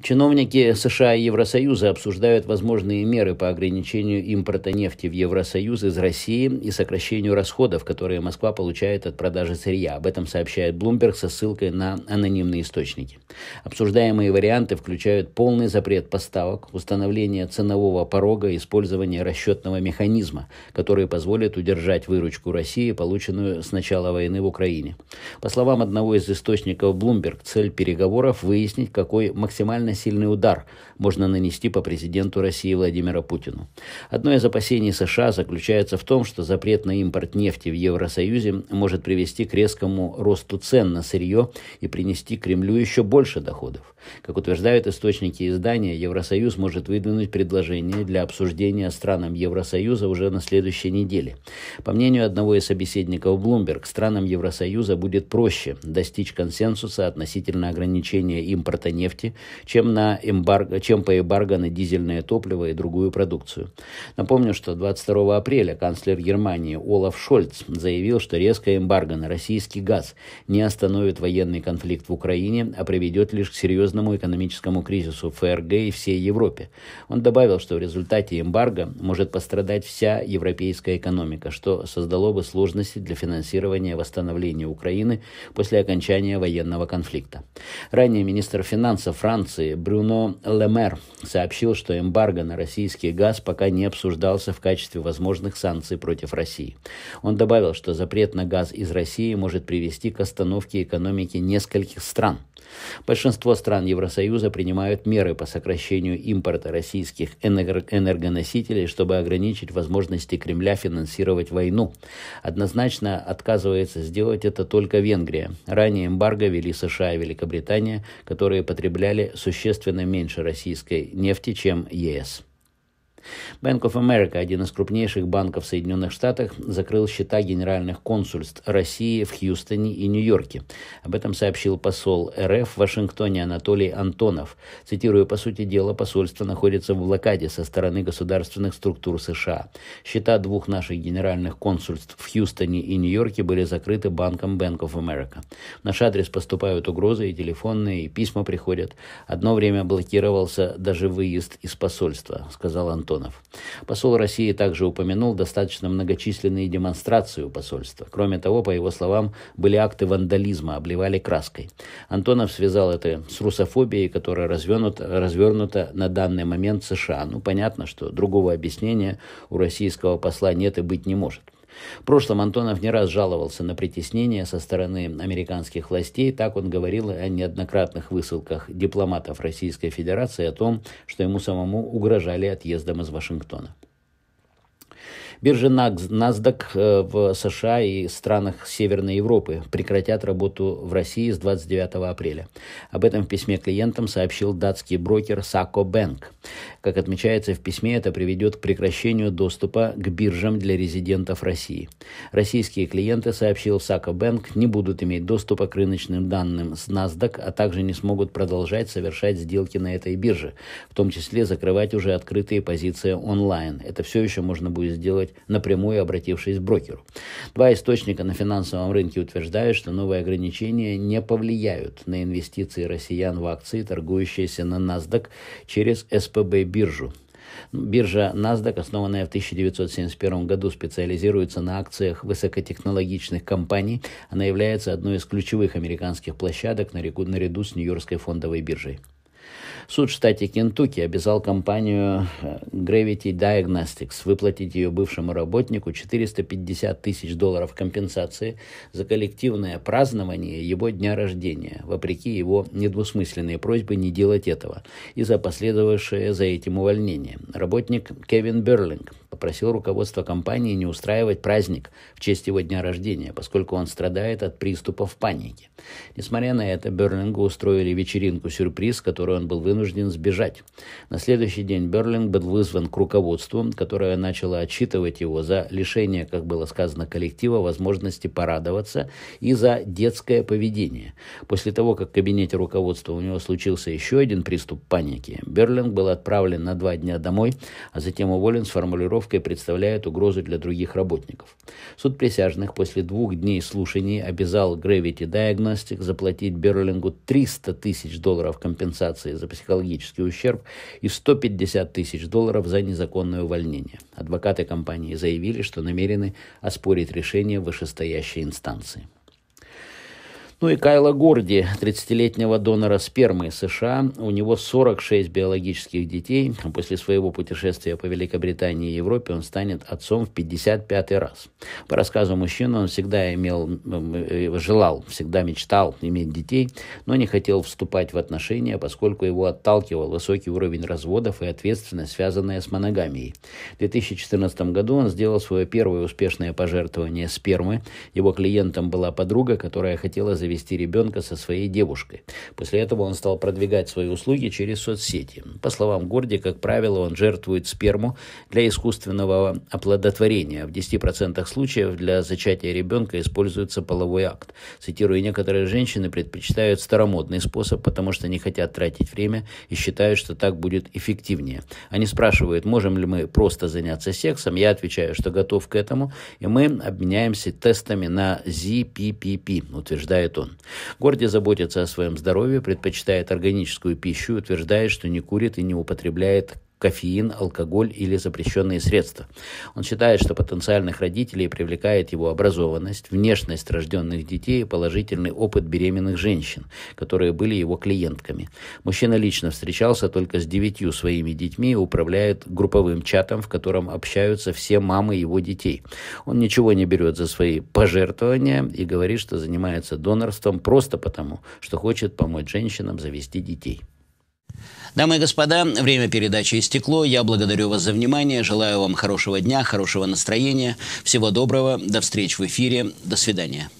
Чиновники США и Евросоюза обсуждают возможные меры по ограничению импорта нефти в Евросоюз из России и сокращению расходов, которые Москва получает от продажи сырья. Об этом сообщает Bloomberg со ссылкой на анонимные источники. Обсуждаемые варианты включают полный запрет поставок, установление ценового порога использование расчетного механизма, который позволит удержать выручку России, полученную с начала войны в Украине. По словам одного из источников Bloomberg, цель переговоров выяснить, какой максимальный максимально сильный удар можно нанести по президенту России Владимиру Путину. Одно из опасений США заключается в том, что запрет на импорт нефти в Евросоюзе может привести к резкому росту цен на сырье и принести Кремлю еще больше доходов. Как утверждают источники издания, Евросоюз может выдвинуть предложение для обсуждения странам Евросоюза уже на следующей неделе. По мнению одного из собеседников Bloomberg, странам Евросоюза будет проще достичь консенсуса относительно ограничения импорта нефти, чем, на эмбарго, чем по эмбарго на дизельное топливо и другую продукцию. Напомню, что 22 апреля канцлер Германии Олаф Шольц заявил, что резкое эмбарго на российский газ не остановит военный конфликт в Украине, а приведет лишь к серьезному экономическому кризису ФРГ и всей Европе. Он добавил, что в результате эмбарго может пострадать вся европейская экономика, что создало бы сложности для финансирования восстановления Украины после окончания военного конфликта. Ранее министр финансов Франции Франции Брюно Лемер сообщил, что эмбарго на российский газ пока не обсуждался в качестве возможных санкций против России. Он добавил, что запрет на газ из России может привести к остановке экономики нескольких стран. Большинство стран Евросоюза принимают меры по сокращению импорта российских энергоносителей, чтобы ограничить возможности Кремля финансировать войну. Однозначно отказывается сделать это только Венгрия. Ранее эмбарго вели США и Великобритания, которые потребляли существенные существенно меньше российской нефти, чем ЕС. Bank of America, один из крупнейших банков в Соединенных Штатах, закрыл счета генеральных консульств России в Хьюстоне и Нью-Йорке. Об этом сообщил посол РФ в Вашингтоне Анатолий Антонов. Цитирую, по сути дела, посольство находится в блокаде со стороны государственных структур США. Счета двух наших генеральных консульств в Хьюстоне и Нью-Йорке были закрыты банком Bank of America. В наш адрес поступают угрозы и телефонные, и письма приходят. Одно время блокировался даже выезд из посольства, сказал Антонов. Антонов. Посол России также упомянул достаточно многочисленные демонстрации у посольства. Кроме того, по его словам, были акты вандализма, обливали краской. Антонов связал это с русофобией, которая развернута, развернута на данный момент США. Ну, понятно, что другого объяснения у российского посла нет и быть не может. В прошлом Антонов не раз жаловался на притеснение со стороны американских властей. Так он говорил о неоднократных высылках дипломатов Российской Федерации о том, что ему самому угрожали отъездом из Вашингтона. Биржи NASDAQ э, в США и странах Северной Европы прекратят работу в России с 29 апреля. Об этом в письме клиентам сообщил датский брокер Сако Bank. Как отмечается в письме, это приведет к прекращению доступа к биржам для резидентов России. Российские клиенты, сообщил Сако Bank, не будут иметь доступа к рыночным данным с NASDAQ, а также не смогут продолжать совершать сделки на этой бирже, в том числе закрывать уже открытые позиции онлайн. Это все еще можно будет сделать сделать, напрямую обратившись к брокеру. Два источника на финансовом рынке утверждают, что новые ограничения не повлияют на инвестиции россиян в акции, торгующиеся на NASDAQ через СПБ-биржу, Биржа NASDAQ, основанная в 1971 году, специализируется на акциях высокотехнологичных компаний. Она является одной из ключевых американских площадок наряду с Нью-Йоркской фондовой биржей. Суд в штате Кентукки обязал компанию э, Gravity Diagnostics выплатить ее бывшему работнику 450 тысяч долларов компенсации за коллективное празднование его дня рождения, вопреки его недвусмысленной просьбе не делать этого, и за последовавшее за этим увольнение. Работник Кевин Берлинг попросил руководство компании не устраивать праздник в честь его дня рождения, поскольку он страдает от приступов паники. Несмотря на это, Берлингу устроили вечеринку-сюрприз, которую он был вынужден вынужден сбежать. На следующий день Берлинг был вызван к руководству, которое начало отчитывать его за лишение, как было сказано, коллектива возможности порадоваться и за детское поведение. После того, как в кабинете руководства у него случился еще один приступ паники, Берлинг был отправлен на два дня домой, а затем уволен с формулировкой «представляет угрозу для других работников». Суд присяжных после двух дней слушаний обязал Gravity Diagnostic заплатить Берлингу 300 тысяч долларов компенсации за психологический ущерб и 150 тысяч долларов за незаконное увольнение. Адвокаты компании заявили, что намерены оспорить решение вышестоящей инстанции. Ну и Кайла Горди, 30-летнего донора спермы США. У него 46 биологических детей. После своего путешествия по Великобритании и Европе он станет отцом в 55 раз. По рассказу мужчины, он всегда имел, э, желал, всегда мечтал иметь детей, но не хотел вступать в отношения, поскольку его отталкивал высокий уровень разводов и ответственность, связанная с моногамией. В 2014 году он сделал свое первое успешное пожертвование спермы. Его клиентом была подруга, которая хотела завести завести ребенка со своей девушкой. После этого он стал продвигать свои услуги через соцсети. По словам Горди, как правило, он жертвует сперму для искусственного оплодотворения. В 10% случаев для зачатия ребенка используется половой акт. Цитирую, некоторые женщины предпочитают старомодный способ, потому что не хотят тратить время и считают, что так будет эффективнее. Они спрашивают, можем ли мы просто заняться сексом. Я отвечаю, что готов к этому, и мы обменяемся тестами на ZPPP, утверждает он он. Горди заботится о своем здоровье, предпочитает органическую пищу, утверждает, что не курит и не употребляет кофеин, алкоголь или запрещенные средства. Он считает, что потенциальных родителей привлекает его образованность, внешность рожденных детей и положительный опыт беременных женщин, которые были его клиентками. Мужчина лично встречался только с девятью своими детьми и управляет групповым чатом, в котором общаются все мамы его детей. Он ничего не берет за свои пожертвования и говорит, что занимается донорством просто потому, что хочет помочь женщинам завести детей. Дамы и господа, время передачи «Истекло». Я благодарю вас за внимание, желаю вам хорошего дня, хорошего настроения, всего доброго, до встреч в эфире, до свидания.